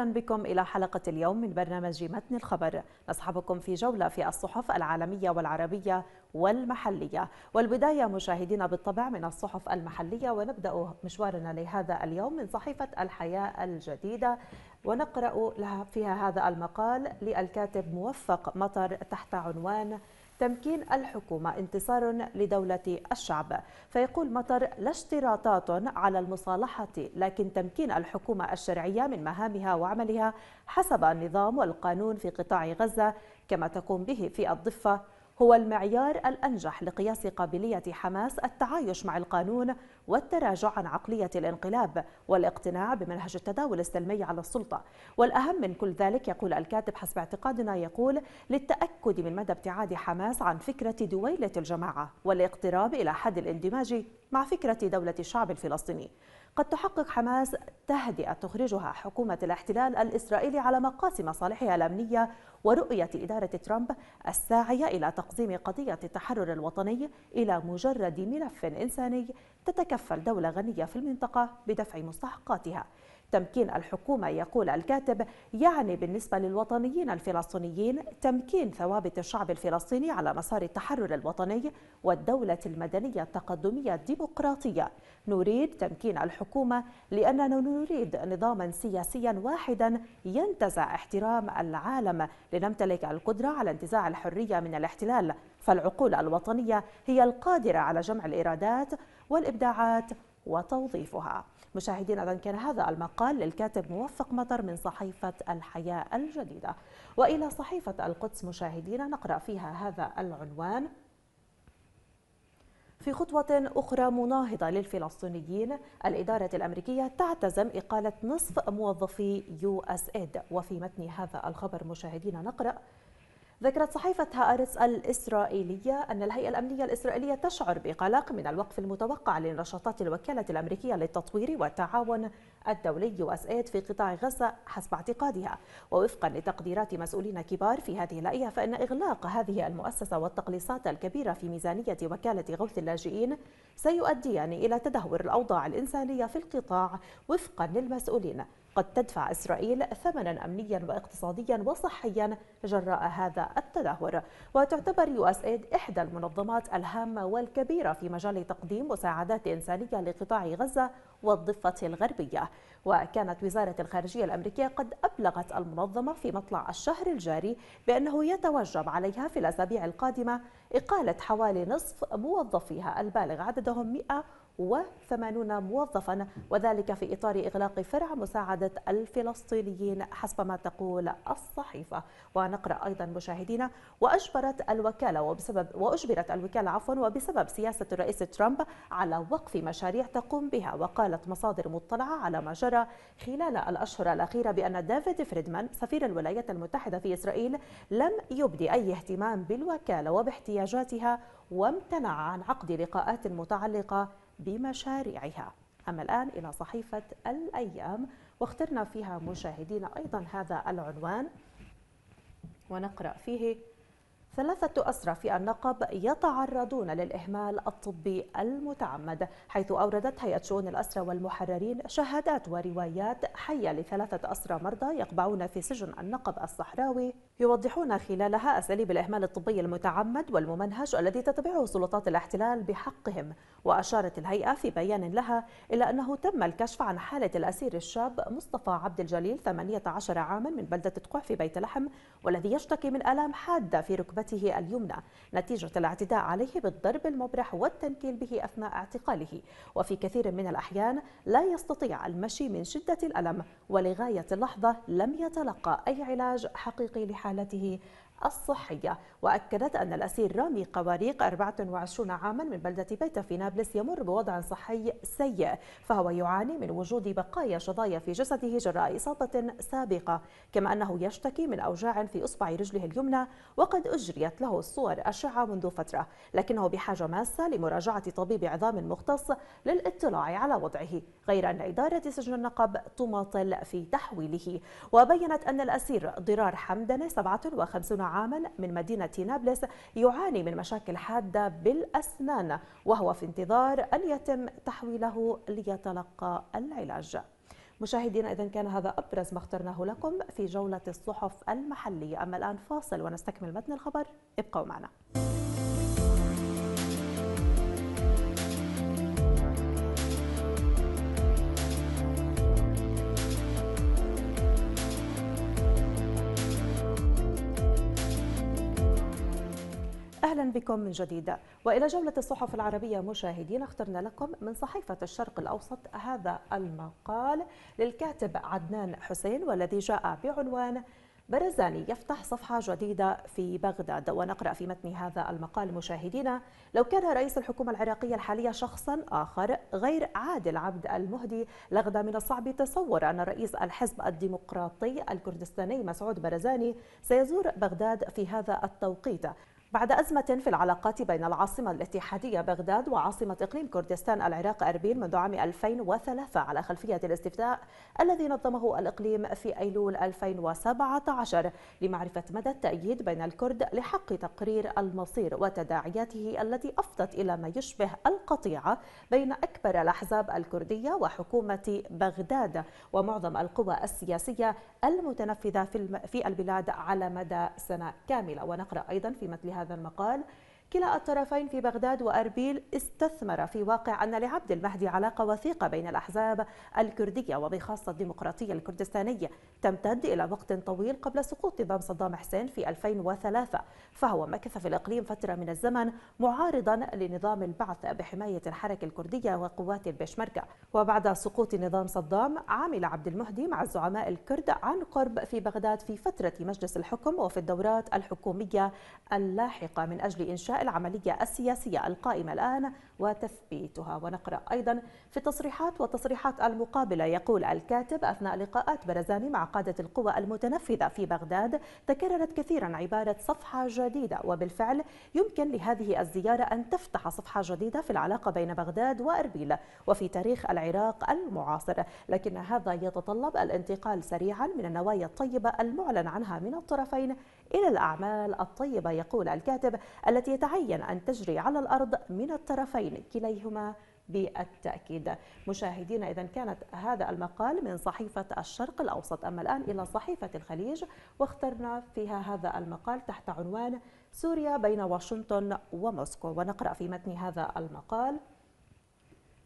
أهلا بكم إلى حلقة اليوم من برنامج متن الخبر نصحبكم في جولة في الصحف العالمية والعربية والمحلية والبداية مشاهدينا بالطبع من الصحف المحلية ونبدأ مشوارنا لهذا اليوم من صحيفة الحياة الجديدة ونقرأ لها فيها هذا المقال للكاتب موفق مطر تحت عنوان تمكين الحكومة انتصار لدولة الشعب فيقول مطر لا اشتراطات على المصالحة لكن تمكين الحكومة الشرعية من مهامها وعملها حسب النظام والقانون في قطاع غزة كما تقوم به في الضفة هو المعيار الأنجح لقياس قابلية حماس التعايش مع القانون والتراجع عن عقلية الانقلاب والاقتناع بمنهج التداول السلمي على السلطة والأهم من كل ذلك يقول الكاتب حسب اعتقادنا يقول للتأكد من مدى ابتعاد حماس عن فكرة دويلة الجماعة والاقتراب إلى حد الاندماج مع فكرة دولة الشعب الفلسطيني قد تحقق حماس تهدئة تخرجها حكومة الاحتلال الإسرائيلي على مقاس مصالحها الأمنية ورؤية إدارة ترامب الساعية إلى تقديم قضية التحرر الوطني إلى مجرد ملف إنساني تتكفل دولة غنية في المنطقة بدفع مستحقاتها تمكين الحكومة يقول الكاتب يعني بالنسبة للوطنيين الفلسطينيين تمكين ثوابت الشعب الفلسطيني على مسار التحرر الوطني والدولة المدنية التقدمية الديمقراطية نريد تمكين الحكومة لأننا نريد نظاما سياسيا واحدا ينتزع احترام العالم لنمتلك القدرة على انتزاع الحرية من الاحتلال فالعقول الوطنية هي القادرة على جمع الإيرادات والإبداعات وتوظيفها مشاهدينا إذا كان هذا المقال للكاتب موفق مطر من صحيفة الحياة الجديدة وإلى صحيفة القدس مشاهدينا نقرأ فيها هذا العنوان في خطوة أخرى مناهضة للفلسطينيين الإدارة الأمريكية تعتزم إقالة نصف موظفي يو أس إيد وفي متن هذا الخبر مشاهدينا نقرأ ذكرت صحيفة هآرس الإسرائيلية أن الهيئة الأمنية الإسرائيلية تشعر بقلق من الوقف المتوقع لنشاطات الوكالة الأمريكية للتطوير والتعاون الدولي وأسئد في قطاع غزة حسب اعتقادها ووفقا لتقديرات مسؤولين كبار في هذه الأية فإن إغلاق هذه المؤسسة والتقليصات الكبيرة في ميزانية وكالة غوث اللاجئين سيؤديان يعني إلى تدهور الأوضاع الإنسانية في القطاع وفقا للمسؤولين قد تدفع إسرائيل ثمنا أمنيا واقتصاديا وصحيا جراء هذا التدهور وتعتبر ايد إحدى المنظمات الهامة والكبيرة في مجال تقديم مساعدات إنسانية لقطاع غزة والضفة الغربية وكانت وزارة الخارجية الأمريكية قد أبلغت المنظمة في مطلع الشهر الجاري بأنه يتوجب عليها في الأسابيع القادمة إقالة حوالي نصف موظفيها البالغ عددهم 100 180 موظفا وذلك في إطار إغلاق فرع مساعدة الفلسطينيين حسب ما تقول الصحيفة ونقرأ أيضا مشاهدينا وأجبرت الوكالة وبسبب وأجبرت الوكالة عفوا وبسبب سياسة الرئيس ترامب على وقف مشاريع تقوم بها وقالت مصادر مطلعة على ما جرى خلال الأشهر الأخيرة بأن دافيد فريدمان سفير الولايات المتحدة في إسرائيل لم يبدي أي اهتمام بالوكالة وباحتياجاتها وامتنع عن عقد لقاءات متعلقة بمشاريعها أما الآن إلى صحيفة الأيام واخترنا فيها مشاهدينا أيضا هذا العنوان ونقرأ فيه ثلاثة أسرى في النقب يتعرضون للإهمال الطبي المتعمد حيث أوردت هيئة شؤون الأسرى والمحررين شهادات وروايات حية لثلاثة أسرى مرضى يقبعون في سجن النقب الصحراوي يوضحون خلالها أساليب الإهمال الطبي المتعمد والممنهج الذي تتبعه سلطات الاحتلال بحقهم وأشارت الهيئة في بيان لها إلى أنه تم الكشف عن حالة الأسير الشاب مصطفى عبد الجليل 18 عاما من بلدة تقوع في بيت لحم والذي يشتكي من آلام حادة في ركبته اليمنى نتيجة الاعتداء عليه بالضرب المبرح والتنكيل به أثناء اعتقاله وفي كثير من الأحيان لا يستطيع المشي من شدة الألم ولغاية اللحظة لم يتلقى أي علاج حقيقي لحالته حالته الصحية وأكدت أن الأسير رامي قواريق 24 عاما من بلدة بيتا في نابلس يمر بوضع صحي سيء فهو يعاني من وجود بقايا شظايا في جسده جراء إصابة سابقة كما أنه يشتكي من أوجاع في إصبع رجله اليمنى وقد أجريت له صور أشعة منذ فترة لكنه بحاجة ماسة لمراجعة طبيب عظام مختص للاطلاع على وضعه غير أن إدارة سجن النقب تماطل في تحويله وبينت أن الأسير ضرار حمدان 57 عاما من مدينة نابلس يعاني من مشاكل حادة بالأسنان وهو في انتظار أن يتم تحويله ليتلقى العلاج مشاهدينا إذا كان هذا أبرز ما اخترناه لكم في جولة الصحف المحلية أما الآن فاصل ونستكمل متن الخبر ابقوا معنا أهلا بكم من جديد وإلى جولة الصحف العربية مشاهدين اخترنا لكم من صحيفة الشرق الأوسط هذا المقال للكاتب عدنان حسين والذي جاء بعنوان برزاني يفتح صفحة جديدة في بغداد ونقرأ في متن هذا المقال مشاهدينا لو كان رئيس الحكومة العراقية الحالية شخصا آخر غير عادل عبد المهدي لغدا من الصعب تصور أن رئيس الحزب الديمقراطي الكردستاني مسعود برزاني سيزور بغداد في هذا التوقيت بعد أزمة في العلاقات بين العاصمة الاتحادية بغداد وعاصمة إقليم كردستان العراق أربيل منذ عام 2003 على خلفية الاستفتاء الذي نظمه الإقليم في أيلول 2017 لمعرفة مدى التأييد بين الكرد لحق تقرير المصير وتداعياته التي أفضت إلى ما يشبه القطيعة بين أكبر الأحزاب الكردية وحكومة بغداد ومعظم القوى السياسية المتنفذة في البلاد على مدى سنة كاملة ونقرأ أيضا في مثلها هذا المقال كلا الطرفين في بغداد وأربيل استثمر في واقع أن لعبد المهدي علاقة وثيقة بين الأحزاب الكردية وبخاصة الديمقراطية الكردستانية تمتد إلى وقت طويل قبل سقوط نظام صدام حسين في 2003 فهو مكث في الإقليم فترة من الزمن معارضا لنظام البعث بحماية الحركة الكردية وقوات البشمركة وبعد سقوط نظام صدام عمل عبد المهدي مع الزعماء الكرد عن قرب في بغداد في فترة مجلس الحكم وفي الدورات الحكومية اللاحقة من أجل إنشاء العملية السياسية القائمة الآن وتثبيتها ونقرأ أيضا في التصريحات والتصريحات المقابلة يقول الكاتب أثناء لقاءات برزاني مع قادة القوى المتنفذة في بغداد تكررت كثيرا عبارة صفحة جديدة وبالفعل يمكن لهذه الزيارة أن تفتح صفحة جديدة في العلاقة بين بغداد وإربيل وفي تاريخ العراق المعاصر لكن هذا يتطلب الانتقال سريعا من النوايا الطيبة المعلن عنها من الطرفين إلى الأعمال الطيبة يقول الكاتب التي يتعين أن تجري على الأرض من الطرفين كليهما بالتأكيد مشاهدينا إذا كانت هذا المقال من صحيفة الشرق الأوسط أما الآن إلى صحيفة الخليج واخترنا فيها هذا المقال تحت عنوان سوريا بين واشنطن وموسكو ونقرأ في متن هذا المقال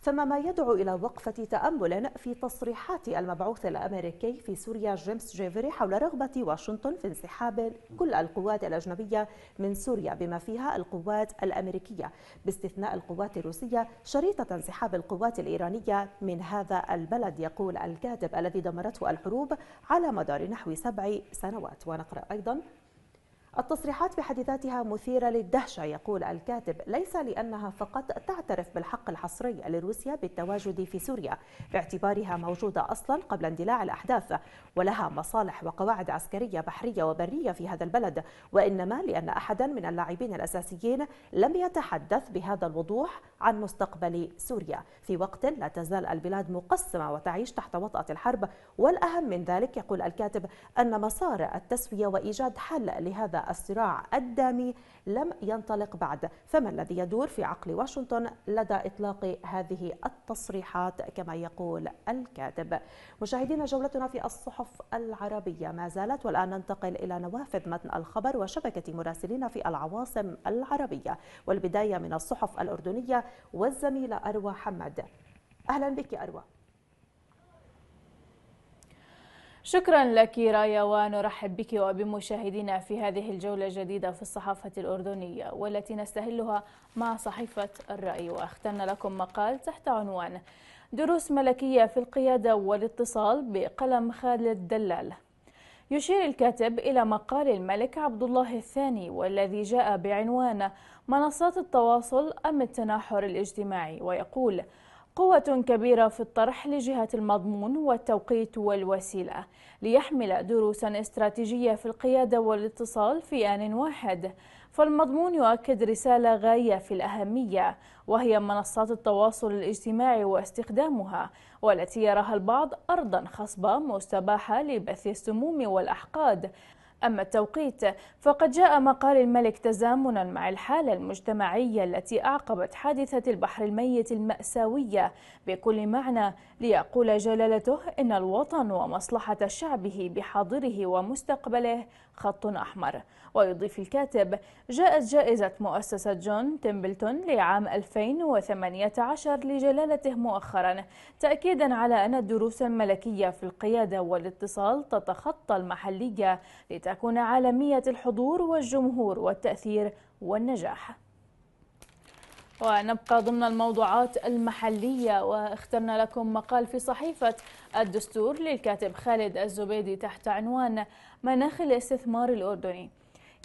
ثم ما يدعو إلى وقفة تأمل في تصريحات المبعوث الأمريكي في سوريا جيمس جيفري حول رغبة واشنطن في انسحاب كل القوات الأجنبية من سوريا بما فيها القوات الأمريكية باستثناء القوات الروسية شريطة انسحاب القوات الإيرانية من هذا البلد يقول الكاتب الذي دمرته الحروب على مدار نحو سبع سنوات ونقرأ أيضا التصريحات بحد ذاتها مثيرة للدهشة يقول الكاتب ليس لأنها فقط تعترف بالحق الحصري لروسيا بالتواجد في سوريا باعتبارها موجودة أصلا قبل اندلاع الأحداث ولها مصالح وقواعد عسكرية بحرية وبرية في هذا البلد وإنما لأن أحدا من اللاعبين الأساسيين لم يتحدث بهذا الوضوح عن مستقبل سوريا في وقت لا تزال البلاد مقسمة وتعيش تحت وطأة الحرب والأهم من ذلك يقول الكاتب أن مسار التسوية وإيجاد حل لهذا الصراع الدامي لم ينطلق بعد فما الذي يدور في عقل واشنطن لدى إطلاق هذه التصريحات كما يقول الكاتب مشاهدينا جولتنا في الصحف العربية ما زالت والآن ننتقل إلى نوافذ متن الخبر وشبكة مراسلين في العواصم العربية والبداية من الصحف الأردنية والزميلة أروى حمد أهلا بك أروى شكرا لك رايا ونرحب بك وبمشاهدينا في هذه الجولة الجديدة في الصحافة الأردنية والتي نستهلها مع صحيفة الرأي واخترنا لكم مقال تحت عنوان دروس ملكية في القيادة والاتصال بقلم خالد دلال يشير الكاتب إلى مقال الملك عبد الله الثاني والذي جاء بعنوان منصات التواصل أم التناحر الاجتماعي ويقول قوة كبيرة في الطرح لجهة المضمون والتوقيت والوسيلة ليحمل دروسا استراتيجية في القيادة والاتصال في آن واحد فالمضمون يؤكد رسالة غاية في الأهمية وهي منصات التواصل الاجتماعي واستخدامها والتي يراها البعض أرضا خصبة مستباحة لبث السموم والأحقاد أما التوقيت فقد جاء مقال الملك تزامنا مع الحالة المجتمعية التي أعقبت حادثة البحر الميت المأساوية بكل معنى ليقول جلالته إن الوطن ومصلحة شعبه بحاضره ومستقبله خط أحمر ويضيف الكاتب جاءت جائزة مؤسسة جون تيمبلتون لعام 2018 لجلالته مؤخرا تأكيدا على أن الدروس الملكية في القيادة والاتصال تتخطى المحلية لتخ وتكون عالمية الحضور والجمهور والتأثير والنجاح ونبقى ضمن الموضوعات المحلية واخترنا لكم مقال في صحيفة الدستور للكاتب خالد الزبيدي تحت عنوان مناخ الاستثمار الأردني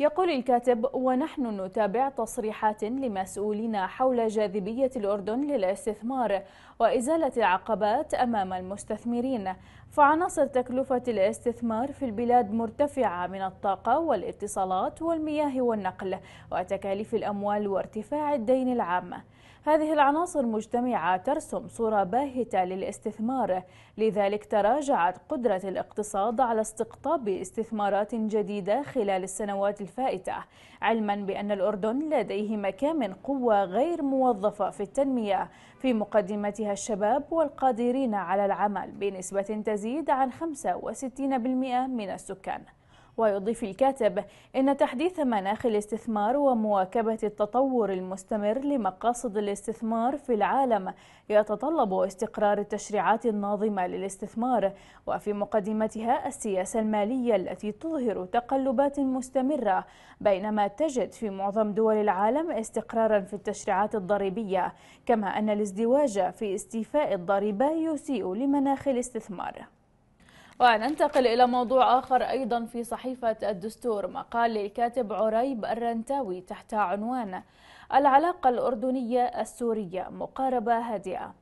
يقول الكاتب ونحن نتابع تصريحات لمسؤولين حول جاذبية الأردن للاستثمار وإزالة العقبات أمام المستثمرين فعناصر تكلفة الاستثمار في البلاد مرتفعة من الطاقة والاتصالات والمياه والنقل وتكاليف الأموال وارتفاع الدين العام هذه العناصر مجتمعة ترسم صورة باهتة للاستثمار لذلك تراجعت قدرة الاقتصاد على استقطاب استثمارات جديدة خلال السنوات الفائتة علما بأن الأردن لديه مكامن قوة غير موظفة في التنمية في مقدمتها الشباب والقادرين على العمل بنسبة تزيد عن 65% من السكان ويضيف الكاتب إن تحديث مناخ الاستثمار ومواكبة التطور المستمر لمقاصد الاستثمار في العالم يتطلب استقرار التشريعات الناظمة للاستثمار وفي مقدمتها السياسة المالية التي تظهر تقلبات مستمرة بينما تجد في معظم دول العالم استقرارا في التشريعات الضريبية كما أن الازدواج في استيفاء الضريبة يسيء لمناخ الاستثمار وننتقل إلى موضوع آخر أيضا في صحيفة الدستور مقال للكاتب عريب الرنتاوي تحت عنوان العلاقة الأردنية السورية مقاربة هادئة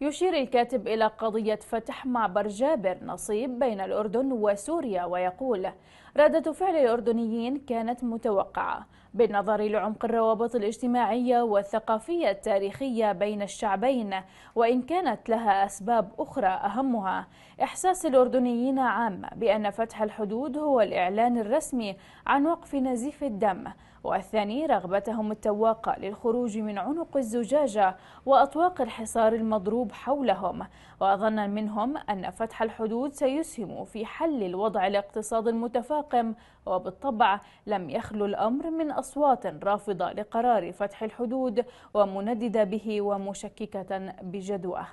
يشير الكاتب إلى قضية فتح معبر جابر نصيب بين الأردن وسوريا ويقول ردة فعل الأردنيين كانت متوقعة بالنظر لعمق الروابط الاجتماعية والثقافية التاريخية بين الشعبين وإن كانت لها أسباب أخرى أهمها إحساس الأردنيين عامة بأن فتح الحدود هو الإعلان الرسمي عن وقف نزيف الدم والثاني رغبتهم التواقة للخروج من عنق الزجاجة وأطواق الحصار المضروب حولهم وظنا منهم أن فتح الحدود سيسهم في حل الوضع الاقتصادي المتفاقم الطاقم وبالطبع لم يخلو الأمر من أصوات رافضة لقرار فتح الحدود ومنددة به ومشككة بجدواه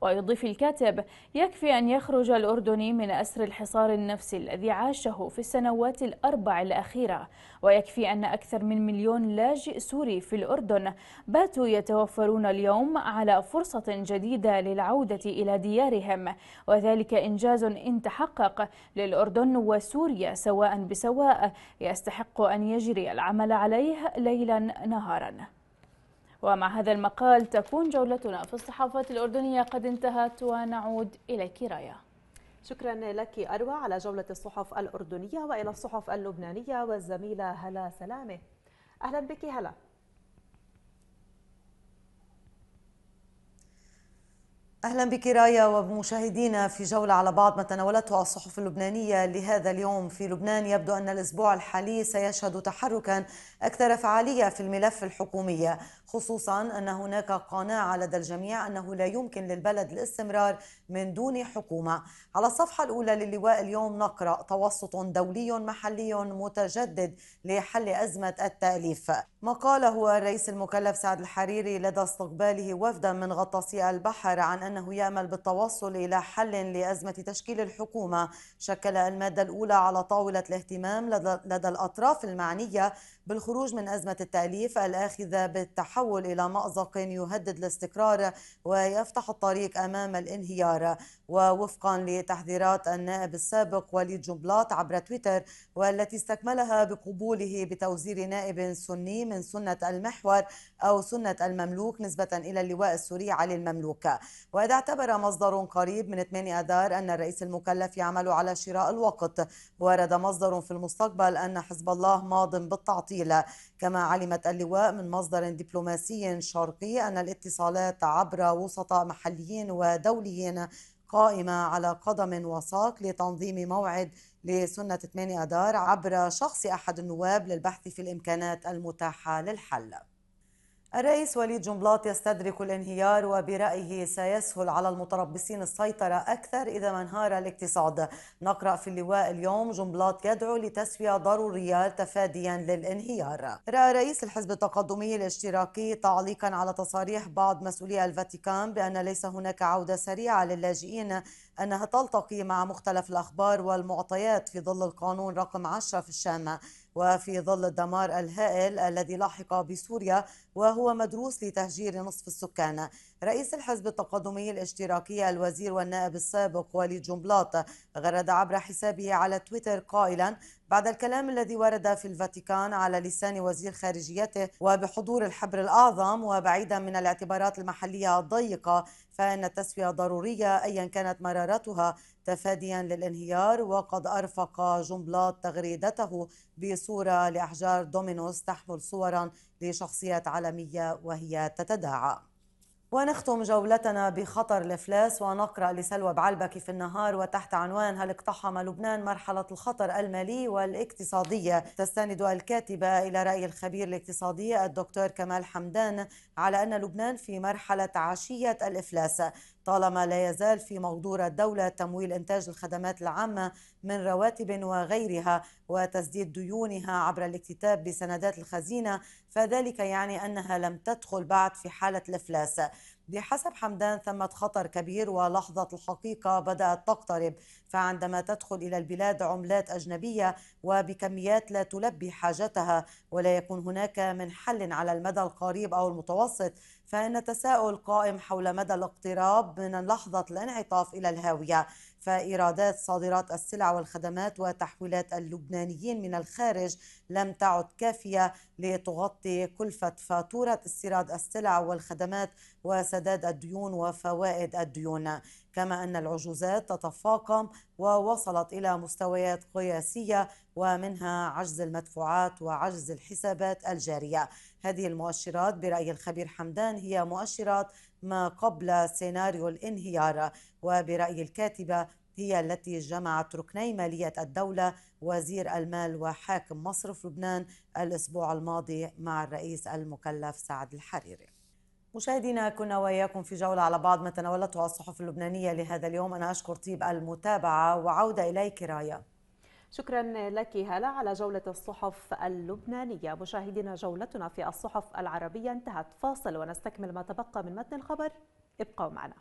ويضيف الكاتب يكفي أن يخرج الأردني من أسر الحصار النفسي الذي عاشه في السنوات الأربع الأخيرة ويكفي أن أكثر من مليون لاجئ سوري في الأردن باتوا يتوفرون اليوم على فرصة جديدة للعودة إلى ديارهم وذلك إنجاز إن تحقق للأردن وسوريا سواء بسواء يستحق أن يجري العمل عليه ليلا نهارا ومع هذا المقال تكون جولتنا في الصحافات الأردنية قد انتهت ونعود إليك رايا شكرا لك أروى على جولة الصحف الأردنية وإلى الصحف اللبنانية والزميلة هلا سلامة أهلا بك هلا أهلا بك رايا ومشاهدينا في جولة على بعض ما تناولته الصحف اللبنانية لهذا اليوم في لبنان يبدو أن الأسبوع الحالي سيشهد تحركا أكثر فعالية في الملف الحكومية خصوصا أن هناك قناعة لدى الجميع أنه لا يمكن للبلد الاستمرار من دون حكومة على الصفحة الأولى للواء اليوم نقرأ توسط دولي محلي متجدد لحل أزمة التأليف ما قاله الرئيس المكلف سعد الحريري لدى استقباله وفدا من غطاسي البحر عن أن أنه يأمل بالتوصل إلى حل لأزمة تشكيل الحكومة شكل المادة الأولى على طاولة الاهتمام لدى الأطراف المعنية بالخروج من أزمة التأليف الآخذة بالتحول إلى مأزق يهدد الاستقرار ويفتح الطريق أمام الانهيار ووفقا لتحذيرات النائب السابق وليد جنبلاط عبر تويتر والتي استكملها بقبوله بتوزير نائب سني من سنة المحور أو سنة المملوك نسبة إلى اللواء السوري علي المملوك وإذا اعتبر مصدر قريب من 8 أذار أن الرئيس المكلف يعمل على شراء الوقت ورد مصدر في المستقبل أن حزب الله ماض بالتعطيل طويلة كما علمت اللواء من مصدر دبلوماسي شرقي أن الاتصالات عبر وسطاء محليين ودوليين قائمة على قدم وساق لتنظيم موعد لسنة 8 أدار عبر شخص أحد النواب للبحث في الإمكانات المتاحة للحل الرئيس وليد جنبلاط يستدرك الانهيار وبرأيه سيسهل على المتربصين السيطرة أكثر إذا ما انهار الاقتصاد نقرأ في اللواء اليوم جنبلاط يدعو لتسوية ضرورية تفاديا للانهيار رأى رئيس الحزب التقدمي الاشتراكي تعليقا على تصاريح بعض مسؤولي الفاتيكان بأن ليس هناك عودة سريعة للاجئين أنها تلتقي مع مختلف الأخبار والمعطيات في ظل القانون رقم 10 في الشام وفي ظل الدمار الهائل الذي لاحق بسوريا وهو مدروس لتهجير نصف السكان رئيس الحزب التقدمي الاشتراكي الوزير والنائب السابق وليد جنبلاط غرد عبر حسابه على تويتر قائلا بعد الكلام الذي ورد في الفاتيكان على لسان وزير خارجيته وبحضور الحبر الأعظم وبعيدا من الاعتبارات المحلية الضيقة فإن التسوية ضرورية أيا كانت مرارتها تفاديا للانهيار وقد أرفق جنبلاط تغريدته بصورة لأحجار دومينوس تحمل صورا لشخصيات عالمية وهي تتداعى ونختم جولتنا بخطر الإفلاس ونقرأ لسلوى بعلبكي في النهار وتحت عنوان هل اقتحم لبنان مرحلة الخطر المالي والاقتصادية تستند الكاتبة إلى رأي الخبير الاقتصادي الدكتور كمال حمدان على أن لبنان في مرحلة عشية الإفلاس طالما لا يزال في موضوع الدولة تمويل إنتاج الخدمات العامة من رواتب وغيرها وتسديد ديونها عبر الاكتتاب بسندات الخزينة فذلك يعني أنها لم تدخل بعد في حالة الإفلاس بحسب حمدان ثمة خطر كبير ولحظة الحقيقة بدأت تقترب فعندما تدخل إلى البلاد عملات أجنبية وبكميات لا تلبي حاجتها ولا يكون هناك من حل على المدى القريب أو المتوسط فإن التساؤل قائم حول مدى الاقتراب من لحظة الانعطاف إلى الهاوية فإيرادات صادرات السلع والخدمات وتحويلات اللبنانيين من الخارج لم تعد كافية لتغطي كلفة فاتورة استيراد السلع والخدمات وسداد الديون وفوائد الديون كما أن العجوزات تتفاقم ووصلت إلى مستويات قياسية ومنها عجز المدفوعات وعجز الحسابات الجارية هذه المؤشرات برأي الخبير حمدان هي مؤشرات ما قبل سيناريو الانهيار وبرأي الكاتبة هي التي جمعت ركني مالية الدولة وزير المال وحاكم مصرف لبنان الأسبوع الماضي مع الرئيس المكلف سعد الحريري مشاهدينا كنا وإياكم في جولة على بعض ما تناولته الصحف اللبنانية لهذا اليوم أنا أشكر طيب المتابعة وعودة إليك رايا شكرا لك هلا على جولة الصحف اللبنانية مشاهدينا جولتنا في الصحف العربية انتهت فاصل ونستكمل ما تبقى من متن الخبر ابقوا معنا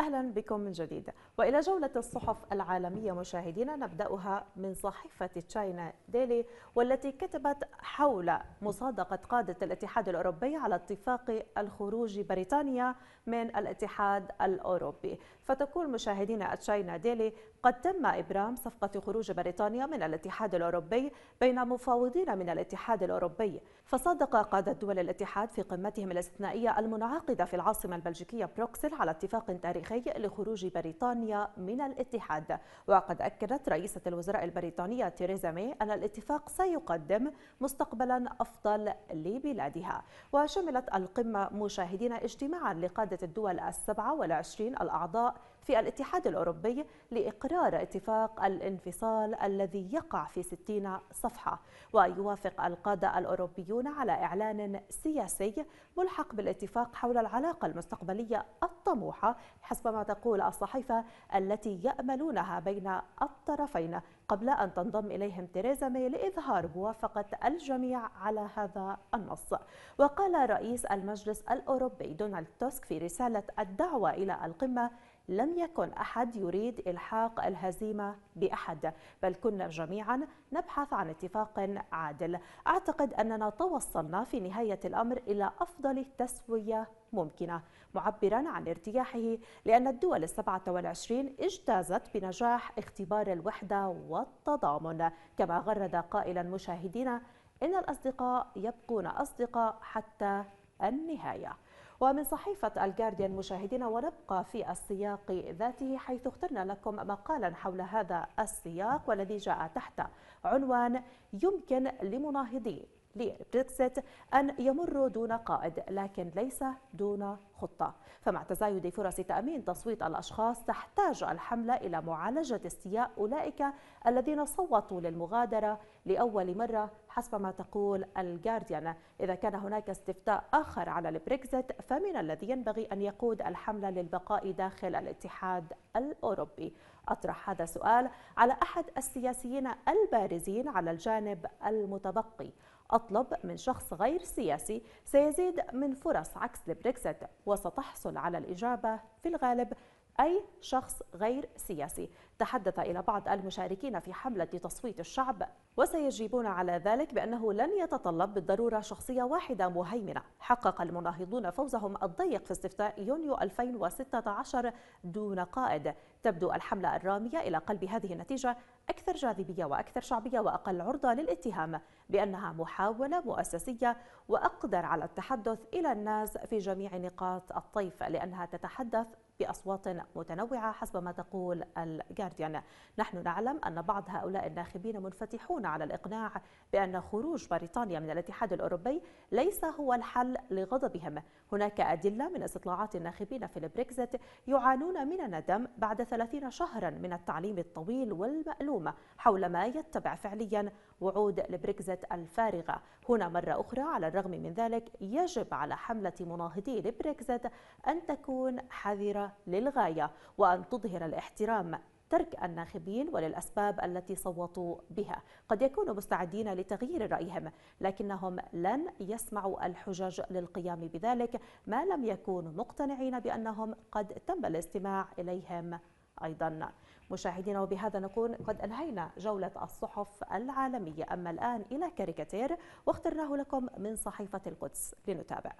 أهلا بكم من جديد وإلى جولة الصحف العالمية مشاهدينا نبدأها من صحيفة تشاينا ديلي والتي كتبت حول مصادقة قادة الاتحاد الأوروبي على اتفاق الخروج بريطانيا من الاتحاد الأوروبي فتقول مشاهدينا تشاينا ديلي قد تم إبرام صفقة خروج بريطانيا من الاتحاد الأوروبي بين مفاوضين من الاتحاد الأوروبي فصادق قادة دول الاتحاد في قمتهم الاستثنائية المنعقدة في العاصمة البلجيكية بروكسل على اتفاق تاريخي التاريخي لخروج بريطانيا من الاتحاد وقد أكدت رئيسة الوزراء البريطانية تيريزا مي أن الاتفاق سيقدم مستقبلا أفضل لبلادها وشملت القمة مشاهدين اجتماعا لقادة الدول السبعة والعشرين الأعضاء في الاتحاد الأوروبي لإقرار اتفاق الانفصال الذي يقع في 60 صفحة ويوافق القادة الأوروبيون على إعلان سياسي ملحق بالاتفاق حول العلاقة المستقبلية الطموحة حسب ما تقول الصحيفة التي يأملونها بين الطرفين قبل أن تنضم إليهم تيريزا مي لإظهار موافقة الجميع على هذا النص وقال رئيس المجلس الأوروبي دونالد توسك في رسالة الدعوة إلى القمة لم يكن أحد يريد إلحاق الهزيمة بأحد بل كنا جميعا نبحث عن اتفاق عادل أعتقد أننا توصلنا في نهاية الأمر إلى أفضل تسوية ممكنة معبرا عن ارتياحه لأن الدول السبعة والعشرين اجتازت بنجاح اختبار الوحدة والتضامن كما غرد قائلا مشاهدينا إن الأصدقاء يبقون أصدقاء حتى النهاية ومن صحيفة الجارديان مشاهدينا ونبقى في السياق ذاته حيث اخترنا لكم مقالا حول هذا السياق والذي جاء تحت عنوان يمكن لمناهضي لبريكسيت أن يمر دون قائد لكن ليس دون خطة فمع تزايد فرص تأمين تصويت الأشخاص تحتاج الحملة إلى معالجة استياء أولئك الذين صوتوا للمغادرة لأول مرة حسب ما تقول الجارديان إذا كان هناك استفتاء آخر على البريكزيت فمن الذي ينبغي أن يقود الحملة للبقاء داخل الاتحاد الأوروبي أطرح هذا السؤال على أحد السياسيين البارزين على الجانب المتبقي أطلب من شخص غير سياسي سيزيد من فرص عكس البريكسيت وستحصل على الإجابة في الغالب أي شخص غير سياسي تحدث إلى بعض المشاركين في حملة تصويت الشعب وسيجيبون على ذلك بأنه لن يتطلب بالضرورة شخصية واحدة مهيمنة حقق المناهضون فوزهم الضيق في استفتاء يونيو 2016 دون قائد تبدو الحملة الرامية إلى قلب هذه النتيجة أكثر جاذبية وأكثر شعبية وأقل عرضة للاتهام بأنها محاولة مؤسسية وأقدر على التحدث إلى الناس في جميع نقاط الطيف لأنها تتحدث بأصوات متنوعة حسب ما تقول الجارديان نحن نعلم أن بعض هؤلاء الناخبين منفتحون على الإقناع بأن خروج بريطانيا من الاتحاد الأوروبي ليس هو الحل لغضبهم هناك أدلة من استطلاعات الناخبين في البريكزيت يعانون من الندم بعد 30 شهرا من التعليم الطويل والمألوم حول ما يتبع فعليا وعود البريكزيت الفارغة هنا مرة أخرى على الرغم من ذلك يجب على حملة مناهضي البريكزيت أن تكون حذرة للغاية وأن تظهر الاحترام ترك الناخبين وللأسباب التي صوتوا بها قد يكونوا مستعدين لتغيير رأيهم لكنهم لن يسمعوا الحجج للقيام بذلك ما لم يكونوا مقتنعين بأنهم قد تم الاستماع إليهم أيضا مشاهدينا وبهذا نكون قد أنهينا جولة الصحف العالمية أما الآن إلى كاريكاتير واخترناه لكم من صحيفة القدس لنتابع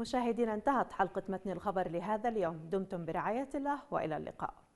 مشاهدينا انتهت حلقة متن الخبر لهذا اليوم دمتم برعاية الله وإلى اللقاء